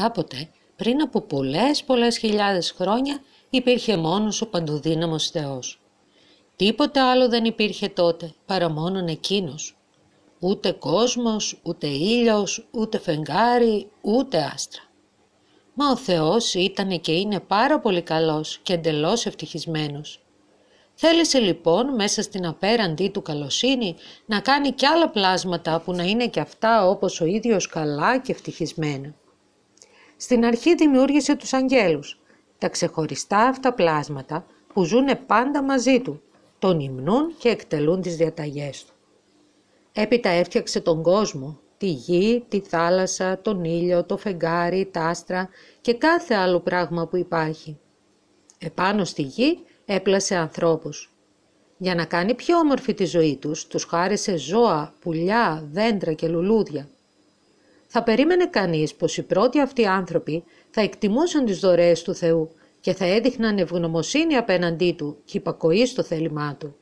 Κάποτε, πριν από πολλές πολλές χιλιάδες χρόνια, υπήρχε μόνος ο παντοδύναμος Θεός. Τίποτε άλλο δεν υπήρχε τότε παρά μόνον εκείνος. Ούτε κόσμος, ούτε ήλιος, ούτε φεγγάρι, ούτε άστρα. Μα ο Θεός ήταν και είναι πάρα πολύ καλός και εντελώς ευτυχισμένος. Θέλησε λοιπόν μέσα στην απέραντή του καλοσύνη να κάνει κι άλλα πλάσματα που να είναι κι αυτά όπως ο ίδιος καλά και ευτυχισμένα. Στην αρχή δημιούργησε τους αγγέλους, τα ξεχωριστά αυτά πλάσματα που ζουν πάντα μαζί του, τον υμνούν και εκτελούν τις διαταγές του. Έπειτα έφτιαξε τον κόσμο, τη γη, τη θάλασσα, τον ήλιο, το φεγγάρι, τα άστρα και κάθε άλλο πράγμα που υπάρχει. Επάνω στη γη έπλασε ανθρώπους. Για να κάνει πιο όμορφη τη ζωή τους, τους χάρισε ζώα, πουλιά, δέντρα και λουλούδια. Θα περίμενε κανείς πως οι πρώτοι αυτοί άνθρωποι θα εκτιμούσαν τις δωρεές του Θεού και θα έδειχναν ευγνωμοσύνη απέναντί του και υπακοή στο θέλημά του.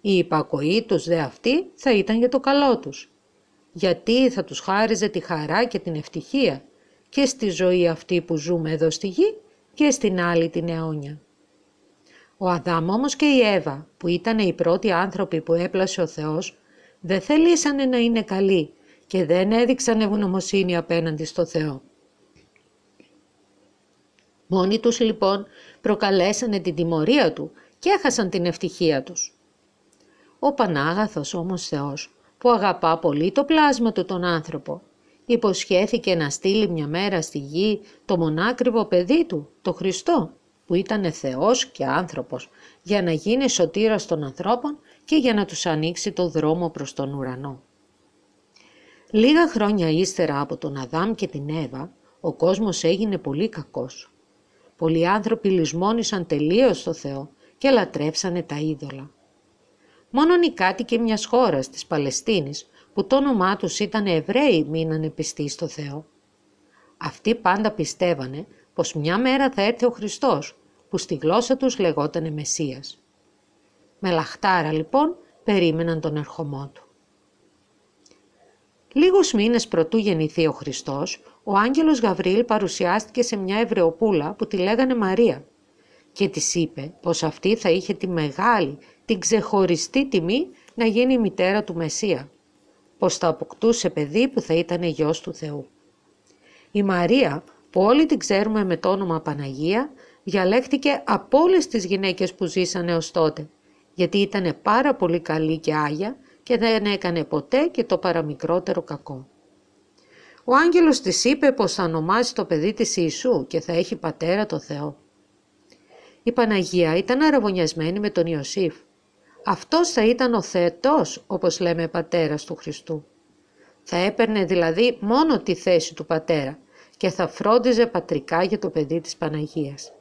Η υπακοή τους δε αυτή θα ήταν για το καλό τους, γιατί θα τους χάριζε τη χαρά και την ευτυχία και στη ζωή αυτή που ζούμε εδώ στη γη και στην άλλη την αιώνια. Ο Αδάμ και η Εύα, που ήταν οι πρώτοι άνθρωποι που έπλασε ο Θεός, δεν θελήσανε να είναι καλοί και δεν έδειξαν ευγνωμοσύνη απέναντι στο Θεό. Μόνοι τους λοιπόν προκαλέσανε την τιμωρία του και έχασαν την ευτυχία τους. Ο Πανάγαθος όμως Θεός που αγαπά πολύ το πλάσμα του τον άνθρωπο υποσχέθηκε να στείλει μια μέρα στη γη το μονάκριβο παιδί του, το Χριστό, που ήταν Θεός και άνθρωπος, για να γίνει σωτήρας των ανθρώπων και για να τους ανοίξει το δρόμο προς τον ουρανό. Λίγα χρόνια ύστερα από τον Αδάμ και την Εύα, ο κόσμος έγινε πολύ κακός. Πολλοί άνθρωποι λησμόνησαν τελείως το Θεό και λατρεύσανε τα είδωλα. Μόνο οι κάτοικοι μιας χώρας της Παλαιστίνης, που το όνομά τους ήταν Εβραίοι, μείνανε πιστοί στο Θεό. Αυτοί πάντα πιστεύανε πως μια μέρα θα έρθει ο Χριστός, που στη γλώσσα τους λεγότανε Μεσσίας. Με λαχτάρα λοιπόν περίμεναν τον ερχομό του. Λίγους μήνες προτού γεννηθεί ο Χριστός, ο άγγελος Γαβρίλ παρουσιάστηκε σε μια Εβρεοπούλα που τη λέγανε Μαρία και της είπε πως αυτή θα είχε τη μεγάλη, την ξεχωριστή τιμή να γίνει η μητέρα του Μεσσία, πως θα αποκτούσε παιδί που θα ήταν γιος του Θεού. Η Μαρία, που όλοι την ξέρουμε με το όνομα Παναγία, διαλέχτηκε από όλες τις γυναίκες που ζήσανε ως τότε, γιατί ήταν πάρα πολύ καλή και άγια και δεν έκανε ποτέ και το παραμικρότερο κακό. Ο άγγελος της είπε πως θα ονομάσει το παιδί της Ιησού και θα έχει πατέρα το Θεό. Η Παναγία ήταν αραβωνιασμένη με τον Ιωσήφ. Αυτός θα ήταν ο Θετός, όπως λέμε πατέρας του Χριστού. Θα έπαιρνε δηλαδή μόνο τη θέση του πατέρα και θα φρόντιζε πατρικά για το παιδί της Παναγίας.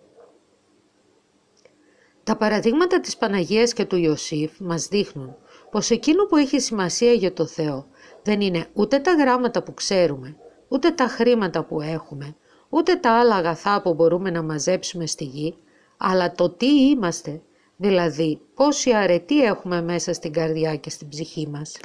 Τα παραδείγματα της Παναγίας και του Ιωσήφ μας δείχνουν πως εκείνο που έχει σημασία για το Θεό δεν είναι ούτε τα γράμματα που ξέρουμε, ούτε τα χρήματα που έχουμε, ούτε τα άλλα αγαθά που μπορούμε να μαζέψουμε στη γη, αλλά το τι είμαστε, δηλαδή πόση αρετή έχουμε μέσα στην καρδιά και στην ψυχή μας.